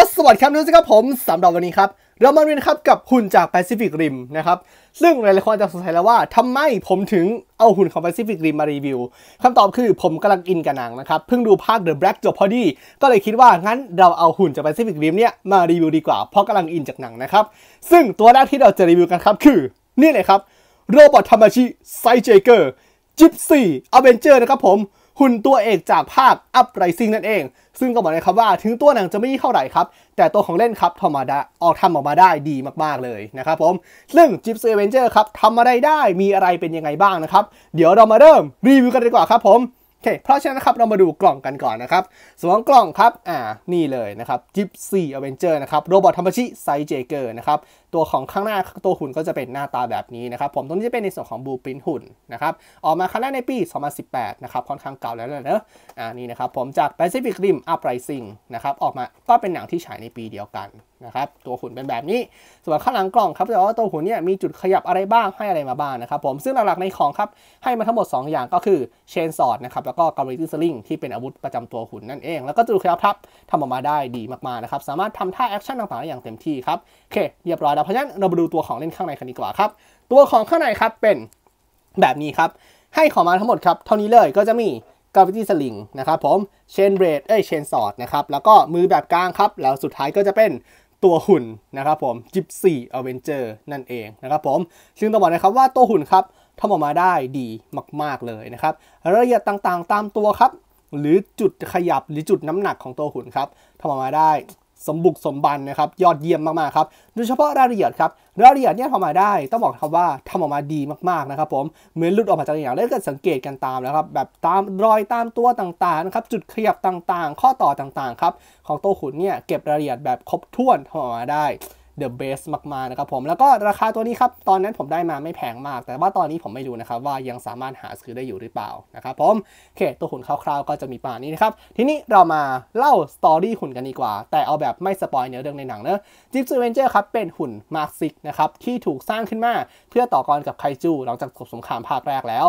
อสวัสดีครับนุ้ทครับผมสำหรับวันนี้ครับเรามาเรียนครับกับหุ่นจาก Pacific Rim นะครับซึ่งหลายๆคนจะสงสัยแล้วว่าทำไมผมถึงเอาหุ่นของ Pacific Rim มารีวิวคำตอบคือผมกำลังอินกับหนังนะครับเพิ่งดูภาค The Black จบพอดีก็เลยคิดว่างั้นเราเอาหุ่นจาก Pacific Rim เนี่ยมารีวิวดีกว่าเพราะกำลังอินจากหนังนะครับซึ่งตัวแรกที่เราจะรีวิวกันครับคือนี่เลยครับโรบอทธรรมชิไซเจเกอร์จิปซี่อเวนเจอร์นะครับผมหุ่นตัวเอกจากภาคัปไรซิ่งนั่นเองซึ่งก็บอกเลยครับว่าถึงตัวหนังจะไม่ีเท่าไหร่ครับ แต่ตัวของเล่นครับทำมาได้ออกทำออกมาได้ดีมากๆเลยนะครับผมซึ่งจิซีเอเวนเจอร์ครับทำอะไรได้มีอะไรเป็นยังไงบ้างนะครับ เดี๋ยวเรามาเริ่มรีวิวกันดีกว่าครับผมโอเค เพราะฉะนั้นครับเรามาดูกล่องกันก่อนนะครับสองกล่องครับอ่านี่เลยนะครับจิซีเอเวนเจอร์นะครับโรบอทธรรมชิไซเจเกอร์นะครับตัวของข้างหน้าตัวหุ่นก็จะเป็นหน้าตาแบบนี้นะครับผมตรงนี้จะเป็นในส่วนของบูปรินหุ่นนะครับออกมาครั้งแรกในปี 2018 นะครับค่อนข้างเก่าแล้วเนอะอ่านี่นะครับผมจาก Pacific Rim Uprising นะครับออกมาก็เป็นหนังที่ฉายในปีเดียวกันนะครับตัวหุ่นเป็นแบบนี้ ส่วนข้างหลังกล่องครับบอกว่าตัวหุ่นเนี่ยมีจุดขยับอะไรบ้างให้อะไรมาบ้างนะครับผมซึ่งหลักๆในของครับให้มาทั้งหมด 2 อย่างก็คือเชนสอดนะครับแล้วก็กาวิต้สลิงที่เป็นอาวุธประจำตัวหุ่นนั่นเอง แล้วก็จุดขยับทับทำออกมาได้ดีมากๆนะครับสามารถทำท่าแอคชั่นต่างๆได้อย่างเต็มที่ครับโอเคเรียบร้อยแล้วเพราะฉะนั้นเรามาดูตัวของเล่นข้างในกันดีกว่าครับ ตัวของข้างในครับเป็นแบบนี้ครับ ให้ของมาทั้งหมดครับ เท่านี้เลยก็จะมีกราฟิตี้สลิงนะครับผมเชนเบรดเอ้ยเชนสอดนะครับ แล้วก็มือแบบกลางครับ แล้วสุดท้ายก็จะเป็นตัวหุ่นนะครับผมจิปซี่อเวนเจอร์นั่นเองนะครับผม ซึ่งต้องบอกนะครับว่าตัวหุ่นครับทำออกมาได้ดีมากๆเลยนะครับรายละเอียดต่างๆตามตัวครับ หรือจุดขยับหรือจุดน้ำหนักของตัวหุ่นครับทำออกมาได้สมบุกสมบันนะครับยอดเยี่ยมมากๆครับโดยเฉพาะรายละเอียดครับรายละเอียดเนี่ยทำมาได้ ต้องบอกคำว่าทำออกมาดีมากๆนะครับ ผมเหมือนลุดออกมาจากอย่างแล้วก็สังเกตกันตามนะครับ แบบตามรอยตามตัวต่างๆนะครับจุดขยับต่างๆ ข้อต่อต่างๆครับของโตขุนเนี่ยเก็บรายละเอียดแบบครบถ้วนทำออกมาได้เดอะเบสมากๆนะครับผม แล้วก็ราคาตัวนี้ครับ ตอนนั้นผมได้มาไม่แพงมาก แต่ว่าตอนนี้ผมไม่รู้นะครับว่ายังสามารถหาซื้อได้อยู่หรือเปล่านะครับผมโอเคตัวหุ่นคร่าวๆ ก็จะมีประมาณนี้นะครับ ทีนี้เรามาเล่าสตอรี่หุ่นกันดีกว่า แต่เอาแบบไม่สปอยเนื้อเรื่องในหนังเนอะจิ๊บซูเวนเจอร์ครับ เป็นหุ่นมาร์คซิกนะครับ ที่ถูกสร้างขึ้นมาเพื่อต่อกรกับไคจูหลังจากจบสงครามภาคแรกแล้ว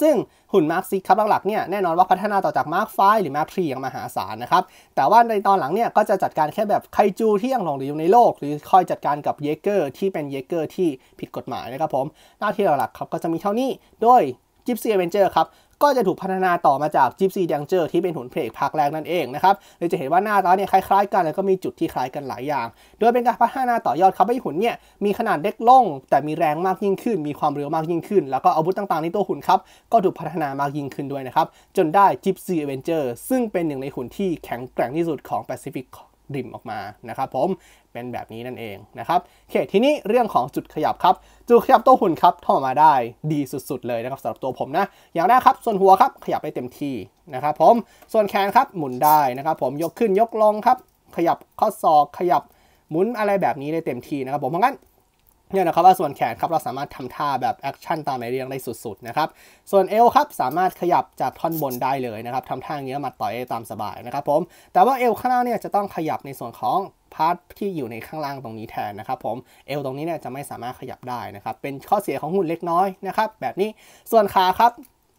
ซึ่งหุ่นมา์คซิ6ครับหลักๆเนี่ยแน่นอนว่าพัฒนาต่อจากมาร์คไฟหรือม์ a ทรีอย่างมหาศาลนะครับ แต่ว่าในตอนหลังเนี่ยก็จะจัดการแค่แบบไคจูที่ยังหลงเหลืออยู่ในโลก หรือคอยจัดการกับเยเกอร์ที่เป็นเยเกอร์ที่ผิดกฎหมายนะครับผม หน้าที่หลักๆครับก็จะมีเท่านี้โดยจิปซีเอเวนเจอร์ครับก็จะถูกพัฒนาต่อมาจากจิปซีดังเจอร์ที่เป็นหุ่นเพลกภาคแรกนั่นเองนะครับเลยจะเห็นว่าหน้าตาเนี่ยคล้าย ๆ กันแล้วก็มีจุดที่คล้ายกันหลายอย่าง โดยเป็นการพัฒนาต่อยอดครับให้หุ่นเนี่ยมีขนาดเล็กลง แต่มีแรงมากยิ่งขึ้นมีความเร็วมากยิ่งขึ้น แล้วก็อาวุธต่างๆในตัวหุ่นครับก็ถูกพัฒนามากยิ่งขึ้นด้วยนะครับจนได้จิปซีเอเวนเจอร์ซึ่งเป็นหนึ่งในหุ่นที่แข็งแกร่งที่สุดของแปซิฟิกดิ่มออกมานะครับผมเป็นแบบนี้นั่นเองนะครับ โอเคทีนี้เรื่องของจุดขยับครับจุดขยับตัวหุ่นครับท่อมาได้ดีสุดๆเลยนะครับสำหรับตัวผมนะอย่างแรกครับส่วนหัวครับขยับไปเต็มที่นะครับผมส่วนแขนครับหมุนได้นะครับผมยกขึ้นยกลงครับ ขยับข้อศอกขยับหมุนอะไรแบบนี้ได้เต็มที่นะครับผมเพราะงั้นเนี่ยนะครับว่าส่วนแขนครับเราสามารถทำท่าแบบแอคชั่นตามไอเรียงได้สุดๆนะครับส่วนเอวครับสามารถขยับจากท่อนบนได้เลยนะครับทำท่าเงี้ยมาต่อยตามสบายนะครับผมแต่ว่าเอวข้างล่างเนี่ยจะต้องขยับในส่วนของพาร์ทที่อยู่ในข้างล่างตรงนี้แทนนะครับผมเอวตรงนี้เนี่ยจะไม่สามารถขยับได้นะครับเป็นข้อเสียของหุ่นเล็กน้อยนะครับแบบนี้ส่วนขาครับ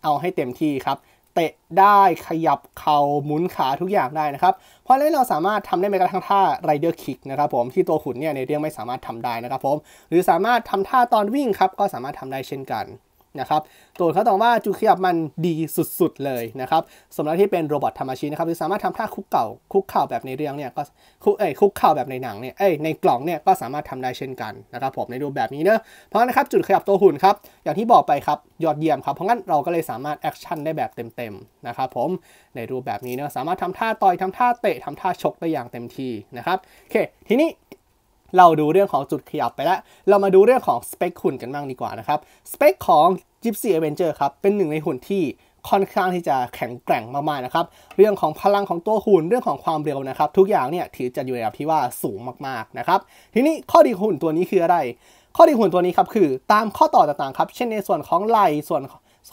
เอาให้เต็มที่ครับเตะได้ขยับ เขา่าหมุนขาทุกอย่างได้นะครับเพราะฉะนั้นเราสามารถทำได้แม้กระทั่งท่าไรเดอร์คิกนะครับผมที่ตัวขุนเนี่ยในเรื่องไม่สามารถทำได้นะครับผม หรือสามารถทำท่าตอนวิ่งครับก็สามารถทำได้เช่นกันนะครับตัวเขาตอบว่าจูเคียบมันดีสุด ๆ เลยนะครับสำหรับที่เป็นโรบอททำรมชีนะครับที่สามารถทำท่า คุกเข่า คุกเข่าแบบในเรื่องเนี่ยก็คุกเอ้ยคุกเข่าแบบในหนังเนี่ยเอ้ยในกล่องเนี่ยก็สามารถทำได้เช่นกัน นะครับผมในรูปแบบนี้เนอะเพราะนะครับจุดขยับตัวหุ่นครับอย่างที่บอกไปครับยอดเยี่ยมครับ เพราะงั้นเราก็เลยสามารถแอคชั่นได้แบบเต็มๆนะครับผมในรูปแบบนี้เนอะสามารถทำท่าต่อยทำท่าเตะทำท่าชกได้อย่างเต็มที่นะครับโอเค ทีนี้เราดูเรื่องของจุดขยับไปแล้ว เรามาดูเรื่องของสเปคหุ่นกันบ้างดีกว่านะครับ สเปคของ g ิปซีเอเวนเจอร์ครับ เป็นหนึ่งในหุ่นที่ค่อนข้างที่จะแข็งแกร่งมากๆนะครับ เรื่องของพลังของตัวหุ่นเรื่องของความเร็วนะครับ ทุกอย่างเนี่ยถือจะอยู่ในระดับที่ว่าสูงมากๆนะครับ ทีนี้ข้อดีหุ่นตัวนี้คืออะไร ข้อดีหุ่นตัวนี้ครับคือตามข้อต่อต่างๆครับ เช่น ในส่วนของไหล่ส่วน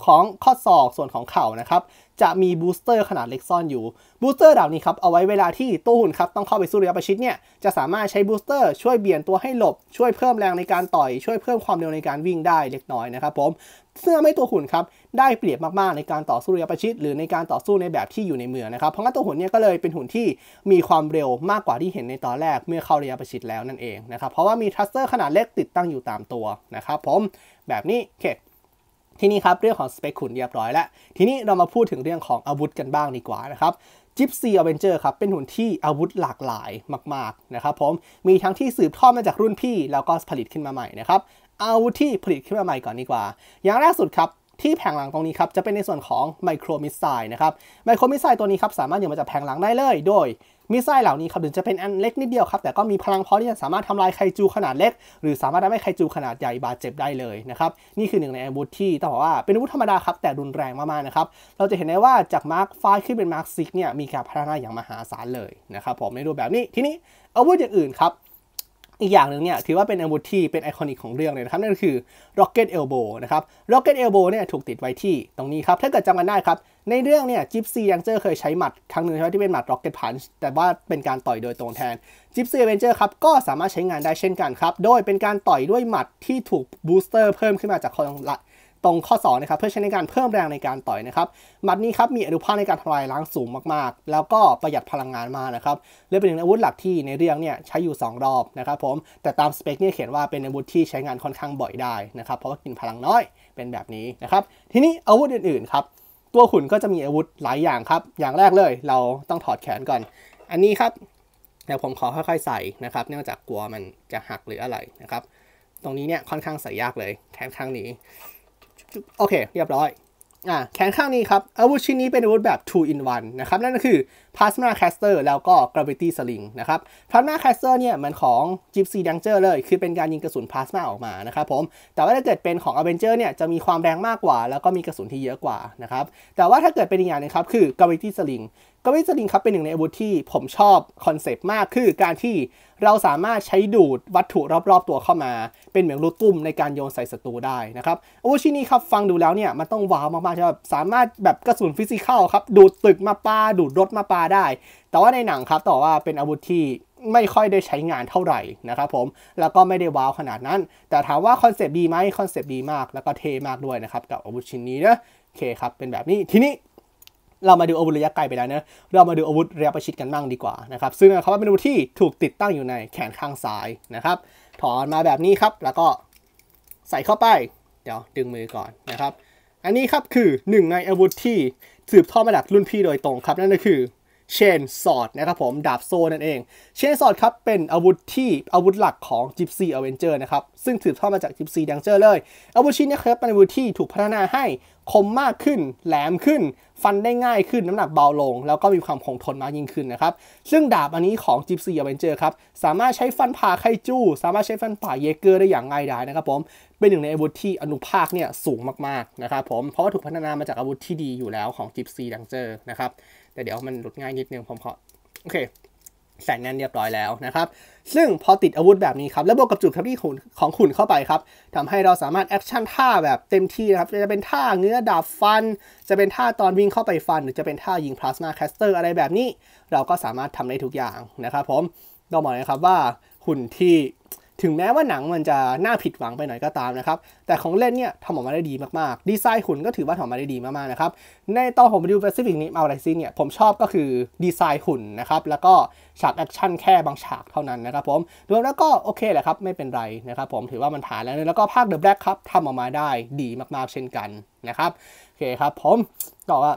ของข้อศอกส่วนของเข่านะครับ จะมีบูสเตอร์ขนาดเล็กซ่อนอยู่บูสเตอร์เหล่านี้ครับเอาไว้เวลาที่ตัวหุ่นครับต้องเข้าไปสู้ระยะประชิดเนี่ยจะสามารถใช้บูสเตอร์ช่วยเบี่ยงตัวให้หลบ ช่วยเพิ่มแรงในการต่อย ช่วยเพิ่มความเร็วในการวิ่งได้เล็กน้อยนะครับผมเสื้อไม่ตัวหุ่นครับได้เปรียบมากๆในการต่อสู้ระยะประชิดหรือในการต่อสู้ในแบบที่อยู่ในเมืองนะครับ เพราะงั้นตัวหุ่นเนี่ยก็เลยเป็นหุ่นที่มีความเร็วมากกว่าที่เห็นในตอนแรกเมื่อเข้าระยะประชิดแล้วนั่นเองนะครับเพราะว่ามีทัสเตอร์ขนาดเล็กติดตั้งอยู่ตามตัวนะครับผมแบบนี้เข็ทีนี้ครับ เรื่องของสเปคขุนเรียบร้อยแล้วทีนี้เรามาพูดถึงเรื่องของอาวุธกันบ้างดีกว่านะครับจิปซีอเวนเจอร์ครับเป็นหุ่นที่อาวุธหลากหลายมากๆนะครับ ผมมีทั้งที่สืบทอดมาจากรุ่นพี่แล้วก็ผลิตขึ้นมาใหม่นะครับเอาที่ผลิตขึ้นมาใหม่ก่อนดีกว่า อย่างแรกสุดครับที่แผงหลังตรงนี้ครับ จะเป็นในส่วนของไมโครมิสไซล์นะครับไมโครมิสไซล์ตัวนี้ครับสามารถยิงมาจากแผงหลังได้เลย โดยมิสไซล์เหล่านี้ครับถึงจะเป็นอันเล็กนิดเดียวครับ แต่ก็มีพลังพอที่จะสามารถทำลายไคจูขนาดเล็ก หรือสามารถทำให้ไคจูขนาดใหญ่บาดเจ็บได้เลยนะครับนี่คือหนึ่งในอาวุธที่ต้องบอกว่าเป็นอาวุธธรรมดาครับแต่รุนแรงมากๆนะครับเราจะเห็นได้ว่าจากมาร์คไฟขึ้นเป็นมาร์คซิกเนี่ยมีการพัฒนาอย่างมหาศาลเลยนะครับผมในรูปแบบนี้ทีนี้อาวุธอย่างอื่นครับอีกอย่างหนึ่งเนี่ย ถือว่าเป็นอาวุธที่ เป็นไอคอนิกของเรื่องเลยนะครับ นั่นคือ Rocket Elbow นะครับ Rocket Elbow เนี่ยถูกติดไว้ที่ตรงนี้ครับ ถ้าเกิดจำกันได้ครับ ในเรื่องเนี่ยจิปซีแองเจอร์เคยใช้หมัดครั้งหนึ่งใช่ไหมที่เป็นหมัด Rocket Punch แต่ว่าเป็นการต่อยโดยตรงแทนจิปซีแองเจอร์ครับก็สามารถใช้งานได้เช่นกันครับ โดยเป็นการต่อยด้วยหมัดที่ถูกบูสเตอร์เพิ่มขึ้นมาจากคอของตรงข้อ2นะครับเพื่อใช้ในการเพิ่มแรงในการต่อยนะครับหมัดนี้ครับมีอนุภาคในการทลายล้างสูงมากๆ แล้วก็ประหยัดพลังงานมากนะครับเลยเป็นหนึ่งอาวุธหลักที่ในเรื่องเนี่ยใช้อยู่ 2รอบนะครับ ผมแต่ตามสเปคเนี่ยเขียนว่าเป็นอาวุธที่ใช้งานค่อนข้างบ่อยได้นะครับ เพราะว่ากินพลังน้อยเป็นแบบนี้นะครับ ทีนี้อาวุธอื่นๆ ครับ ตัวหุ่นก็จะมีอาวุธหลายอย่างครับ อย่างแรกเลย เราต้องถอดแขนก่อนอันนี้ครับเดี๋ยวผมขอค่อยๆ ใส่นะครับ เนื่องจากกลัวมันจะหักหรืออะไรนะครับ ตรงนี้เนี่ยค่อนข้างใส่ยากเลยแทนข้างนี้โอเคเรียบร้อยอ่าแขนข้างนี้ครับ อาวุธชิ้นนี้เป็นอาวุธแบบ two in one นะครับนั่นก็คือ plasma caster แล้วก็ gravity sling นะครับ plasma caster เนี่ยมันของ gypsy danger เลย คือเป็นการยิงกระสุน plasma ออกมานะครับผมแต่ว่าถ้าเกิดเป็นของ avenger เนี่ยจะมีความแรงมากกว่า แล้วก็มีกระสุนที่เยอะกว่านะครับแต่ว่าถ้าเกิดเป็นอีกอย่างนึงครับ คือ gravity sling ก็วิสลินครับเป็นหนึ่งในอาวุธที่ผมชอบคอนเซปต์มากคือการที่เราสามารถใช้ดูดวัตถุรอบๆตัวเข้ามา เป็นเหมือนลูกตุ้มในการโยนใส่ศัตรูได้นะครับอาวุธชิ้นนี้ครับ ฟังดูแล้วเนี่ยมันต้องว้าวมากๆใช่ไหบสามารถแบบกระสุนฟิสิกอลครับ ดูดตึกมาปาดูดรถมาปาได้ แต่ว่าในหนังครับ ต่อว่าเป็นอาวุธที่ไม่ค่อยได้ใช้งานเท่าไหร่นะครับผมแล้วก็ไม่ได้ว้าวขนาดนั้น แต่ถามว่าคอนเซปต์ดีไหมคอนเซปต์ดีมากแล้วก็เทมากด้วยนะครับ กับอาวุธชิ้นนี้นะโอเคครับเป็นแบบนี้ทีนี้เรามาดูอาวุธระยะไกลไปแล้วนะเรามาดูอาวุธระยะประชิดกันบ้างดีกว่านะครับ ซึ่งเขาเป็นอาวุธที่ถูกติดตั้งอยู่ในแขนข้างซ้ายนะครับ ถอนมาแบบนี้ครับ แล้วก็ใส่เข้าไป เดี๋ยวดึงมือก่อนนะครับ อันนี้ครับคือหนึ่งในอาวุธที่สืบทอดมาจากรุ่นพี่โดยตรงครับ นั่นก็คือเชนสอดนะครับผมดาบโซนั่นเองเชนสอดครับ เป็นอาวุธที่อาวุธหลักของจิปซีอเวนเจอร์นะครับ ซึ่งถือทอดมาจากจิปซีดังเจอร์เลย อาวุธชิ้นนี้ครับเป็นอาวุธที่ถูกพัฒนาให้คมมากขึ้น แหลมขึ้น ฟันได้ง่ายขึ้นน้ำหนักเบาลง แล้วก็มีความคงทนมากยิ่งขึ้นนะครับ ซึ่งดาบอันนี้ของจิปซีอเวนเจอร์ครับ สามารถใช้ฟันผ่าไคจูสามารถใช้ฟันผ่าเยเกอร์ได้อย่างง่ายดายนะครับผมเป็นหนึ่งในอาวุธที่อนุภาคเนี่ยสูงมากๆนะครับผมเพราะว่าถูกพัฒนามาจากอาวุธที่ดีอยู่แล้วของจิปซีดังเจอร์นะครับแต่เดี๋ยวมันหลุดง่ายนิดนึง ผมขอโอเคใส่แน่นเรียบร้อยแล้วนะครับ ซึ่งพอติดอาวุธแบบนี้ครับ แล้วบวกกับจุดครับที่ขุนของขุนเข้าไปครับทำให้เราสามารถแอคชั่นท่าแบบเต็มที่นะครับ จะเป็นท่าเงื้อดาบฟัน จะเป็นท่าตอนวิ่งเข้าไปฟัน หรือจะเป็นท่ายิงพลาสมาแคสเตอร์อะไรแบบนี้ เราก็สามารถทำได้ทุกอย่างนะครับ ผมต้องบอกนะครับว่าหุ่นที่ถึงแม้ว่าหนังมันจะน่าผิดหวังไปหน่อยก็ตามนะครับ แต่ของเล่นเนี่ยทำออกมาได้ดีมากๆ ดีไซน์หุ่นก็ถือว่าทำออกมาได้ดีมากๆ นะครับ ในตอนผมดู p a c ิ f i ิ r นี้มาอะไรซิเนี่ย ผมชอบก็คือดีไซน์หุ่นนะครับ แล้วก็ฉากแอคชั่นแค่บางฉากเท่านั้นนะครับผมรวมแล้วก็โอเคแหละครับ ไม่เป็นไรนะครับผม ถือว่ามันผ่านแล้วแล้วก็ภาคเดอะแบล็ครับทำออกมาได้ดีมากๆ เช่นกันนะครับโอเคครับผมต่อว่า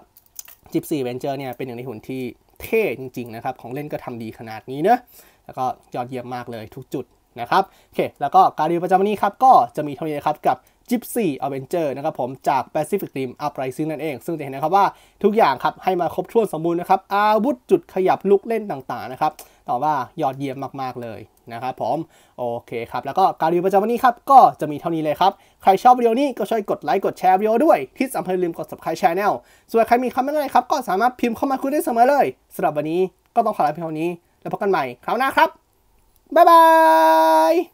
จิปซีเวนเจอร์เนี่ยเป็นหนึ่งในหุ่นที่เท่จริงๆนะครับ ของเล่นก็ทำดีขนาดนี้เนะแล้วก็ยอดเยี่ยมมากเลยทุกจุดนะครับโอเคแล้วก็การรีวิวประจำวันนี้ครับก็จะมีเท่านี้ครับกับจิปซี่อเวนเจอร์นะครับ ผมจาก Pacific Rim Uprising นั่นเอง ซึ่งจะเห็นนะครับว่าทุกอย่างครับให้มาครบถ้วนสมบูรณ์นะครับอาวุธจุดขยับลุกเล่นต่างๆนะครับต่อว่ายอดเยี่ยมมากๆเลยนะครับผมโอเคครับแล้วก็การรีวิวประจำวันนี้ครับก็จะมีเท่านี้เลยครับ ใครชอบวิดีโอนี้ก็ช่วยกดไลค์กดแชร์วิดีโอด้วยที่สำคัญลืมกด subscribe channel ส่วนใครมีคำแนะนำครับก็สามารถพิมพ์เข้ามาคุยได้เสมอเลยสำหรับวันนี้ก็ต้องขอลาเพียงเท่านี้ แล้วพบกันใหม่คราวหน้าครับ Bye-bye!